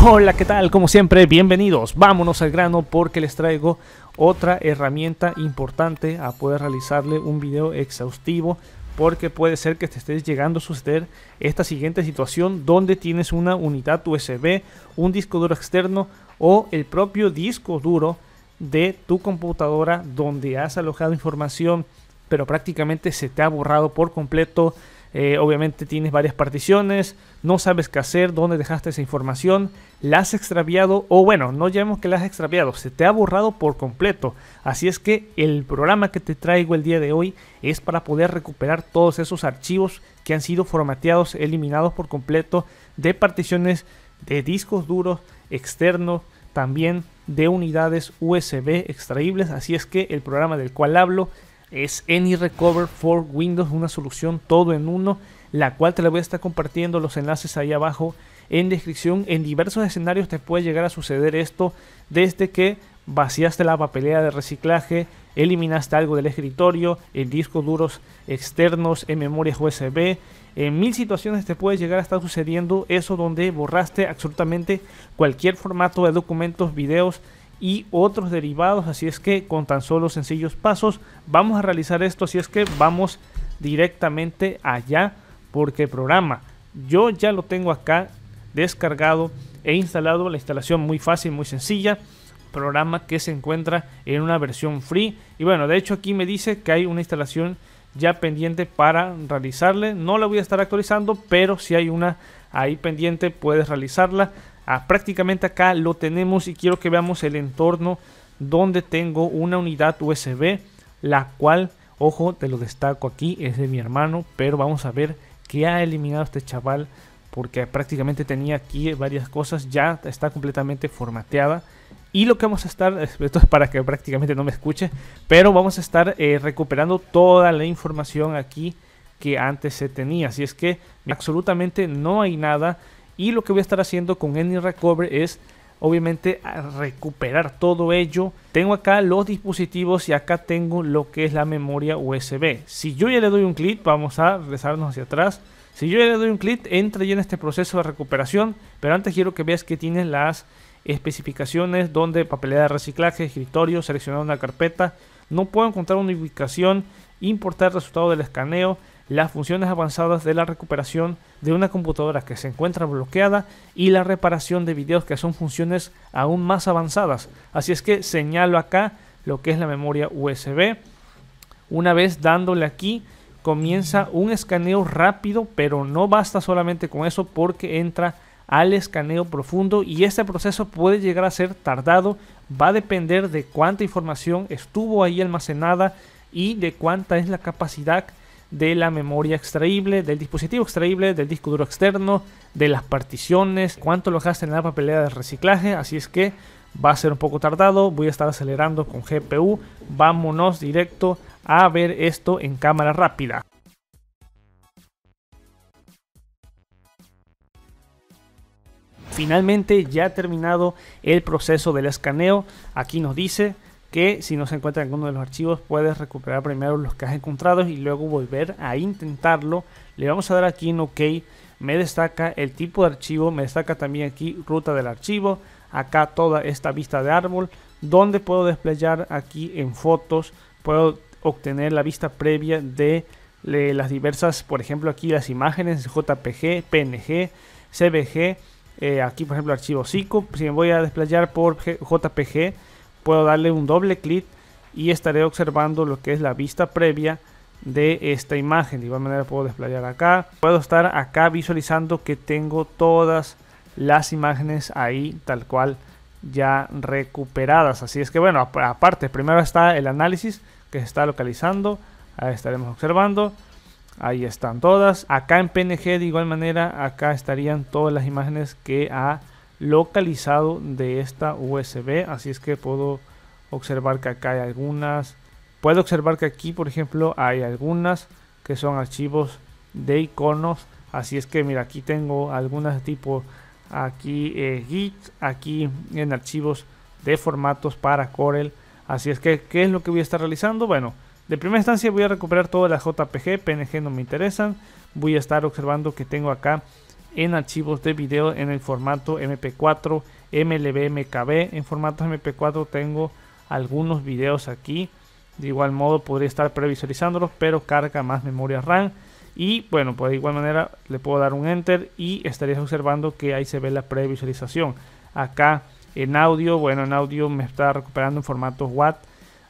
Hola, ¿qué tal? Como siempre, bienvenidos. Vámonos al grano porque les traigo otra herramienta importante a poder realizarle un video exhaustivo porque puede ser que te estés llegando a suceder esta siguiente situación donde tienes una unidad USB, un disco duro externo o el propio disco duro de tu computadora donde has alojado información pero prácticamente se te ha borrado por completo eh, obviamente tienes varias particiones, no sabes qué hacer, dónde dejaste esa información, la has extraviado o bueno, no llamemos que la has extraviado, se te ha borrado por completo. Así es que el programa que te traigo el día de hoy es para poder recuperar todos esos archivos que han sido formateados, eliminados por completo de particiones de discos duros externos, también de unidades USB extraíbles, así es que el programa del cual hablo es AnyRecover for Windows, una solución todo en uno, la cual te la voy a estar compartiendo los enlaces ahí abajo en descripción. En diversos escenarios te puede llegar a suceder esto desde que vaciaste la papelera de reciclaje, eliminaste algo del escritorio, en discos duros externos, en memoria USB. En mil situaciones te puede llegar a estar sucediendo eso donde borraste absolutamente cualquier formato de documentos, videos, y otros derivados. Así es que con tan solo sencillos pasos vamos a realizar esto. Así es que vamos directamente allá porque programa yo ya lo tengo acá descargado e instalado. La instalación muy fácil, muy sencilla. Programa que se encuentra en una versión free. Y bueno, de hecho aquí me dice que hay una instalación ya pendiente para realizarle. No la voy a estar actualizando, pero si hay una ahí pendiente puedes realizarla. Ah, prácticamente acá lo tenemos y quiero que veamos el entorno donde tengo una unidad USB, la cual, ojo, te lo destaco aquí, es de mi hermano, pero vamos a ver que ha eliminado este chaval, porque prácticamente tenía aquí varias cosas, ya está completamente formateada. Y lo que vamos a estar, esto es para que prácticamente no me escuche, pero vamos a estar eh, recuperando toda la información aquí que antes se tenía. Así es que absolutamente no hay nada y lo que voy a estar haciendo con Any es obviamente recuperar todo ello. Tengo acá los dispositivos y acá tengo lo que es la memoria USB. Si yo ya le doy un clic, vamos a regresarnos hacia atrás. Si yo ya le doy un clic, entra ya en este proceso de recuperación, pero antes quiero que veas que tienes las especificaciones donde papelera de reciclaje, escritorio, seleccionar una carpeta, no puedo encontrar una ubicación, importar el resultado del escaneo, las funciones avanzadas de la recuperación de una computadora que se encuentra bloqueada y la reparación de videos que son funciones aún más avanzadas. Así es que señalo acá lo que es la memoria USB. Una vez dándole aquí comienza un escaneo rápido, pero no basta solamente con eso porque entra al escaneo profundo y este proceso puede llegar a ser tardado, va a depender de cuánta información estuvo ahí almacenada y de cuánta es la capacidad de la memoria extraíble, del dispositivo extraíble, del disco duro externo, de las particiones, cuánto lo hacen en la papelera de reciclaje, así es que va a ser un poco tardado, voy a estar acelerando con GPU, vámonos directo a ver esto en cámara rápida. Finalmente ya ha terminado el proceso del escaneo, aquí nos dice que si no se encuentra en alguno de los archivos puedes recuperar primero los que has encontrado y luego volver a intentarlo. Le vamos a dar aquí en OK. Me destaca el tipo de archivo, me destaca también aquí ruta del archivo, acá toda esta vista de árbol, donde puedo desplegar aquí en fotos, puedo obtener la vista previa de las diversas, por ejemplo aquí las imágenes JPG, PNG, CBG, eh, aquí por ejemplo archivo SICO, si me voy a desplegar por JPG, puedo darle un doble clic y estaré observando lo que es la vista previa de esta imagen. De igual manera puedo desplayar acá. Puedo estar acá visualizando que tengo todas las imágenes ahí tal cual ya recuperadas. Así es que bueno, aparte, primero está el análisis que se está localizando. Ahí estaremos observando. Ahí están todas. Acá en PNG de igual manera, acá estarían todas las imágenes que ha localizado de esta USB. Así es que puedo observar que acá hay algunas. Puedo observar que aquí, por ejemplo, hay algunas que son archivos de iconos. Así es que mira, aquí tengo algunas tipo aquí eh, Git, aquí en archivos de formatos para Corel. Así es que, ¿qué es lo que voy a estar realizando? Bueno, de primera instancia voy a recuperar toda la JPG, PNG no me interesan. Voy a estar observando que tengo acá en archivos de video en el formato MP4, MLB, MKB. En formato MP4 tengo algunos videos aquí. De igual modo podría estar previsualizándolos, pero carga más memoria RAM. Y bueno, pues de igual manera le puedo dar un enter y estarías observando que ahí se ve la previsualización. Acá en audio, bueno, en audio me está recuperando en formato Watt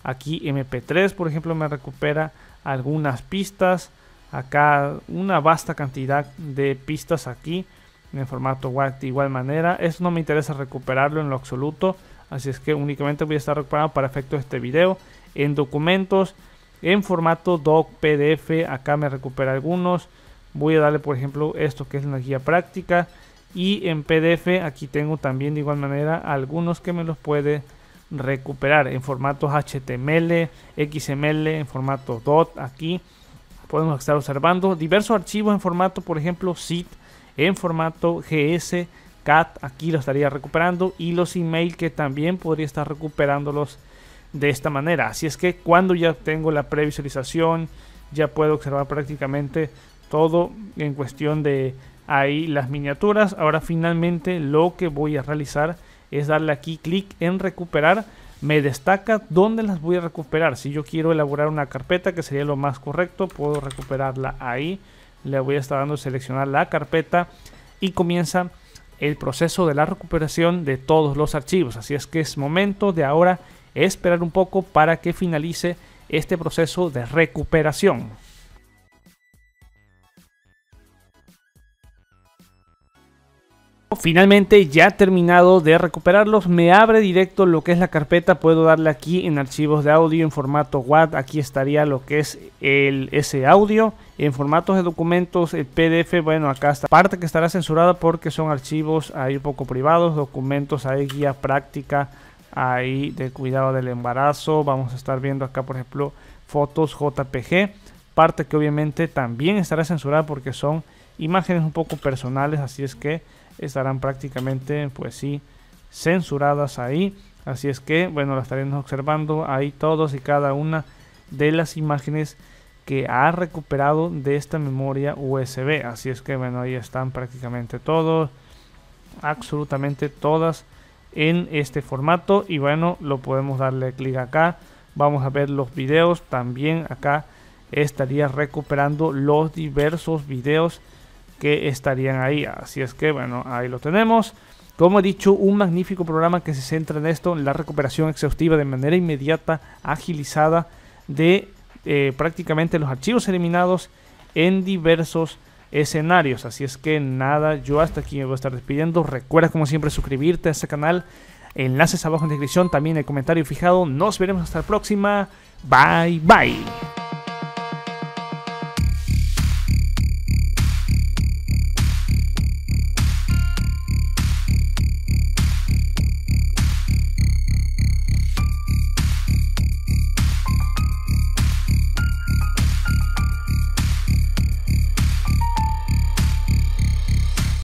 Aquí MP3, por ejemplo, me recupera algunas pistas acá una vasta cantidad de pistas aquí en formato WAT de igual manera. Eso no me interesa recuperarlo en lo absoluto, así es que únicamente voy a estar recuperando para efectos de este video. En documentos, en formato doc, PDF, acá me recupera algunos. Voy a darle por ejemplo esto que es una guía práctica. Y en PDF aquí tengo también de igual manera algunos que me los puede recuperar en formatos HTML, XML, en formato DOT aquí podemos estar observando diversos archivos en formato, por ejemplo, .sit en formato GS, CAT, aquí lo estaría recuperando y los email que también podría estar recuperándolos de esta manera. Así es que cuando ya tengo la previsualización, ya puedo observar prácticamente todo en cuestión de ahí las miniaturas. Ahora finalmente lo que voy a realizar es darle aquí clic en recuperar me destaca dónde las voy a recuperar. Si yo quiero elaborar una carpeta, que sería lo más correcto, puedo recuperarla ahí. Le voy a estar dando seleccionar la carpeta y comienza el proceso de la recuperación de todos los archivos. Así es que es momento de ahora esperar un poco para que finalice este proceso de recuperación. Finalmente ya terminado de recuperarlos, me abre directo lo que es la carpeta, puedo darle aquí en archivos de audio en formato WAT, aquí estaría lo que es el, ese audio, en formatos de documentos, el PDF, bueno acá está parte que estará censurada porque son archivos ahí un poco privados, documentos, hay guía práctica ahí de cuidado del embarazo, vamos a estar viendo acá por ejemplo fotos JPG, parte que obviamente también estará censurada porque son imágenes un poco personales, así es que estarán prácticamente, pues sí, censuradas ahí. Así es que, bueno, la estaremos observando ahí todos y cada una de las imágenes que ha recuperado de esta memoria USB. Así es que, bueno, ahí están prácticamente todos, absolutamente todas en este formato. Y bueno, lo podemos darle clic acá. Vamos a ver los videos. También acá estaría recuperando los diversos videos que estarían ahí. Así es que, bueno, ahí lo tenemos. Como he dicho, un magnífico programa que se centra en esto, en la recuperación exhaustiva de manera inmediata, agilizada de eh, prácticamente los archivos eliminados en diversos escenarios. Así es que nada, yo hasta aquí me voy a estar despidiendo. Recuerda como siempre suscribirte a este canal. Enlaces abajo en la descripción, también el comentario fijado. Nos veremos hasta la próxima. Bye bye.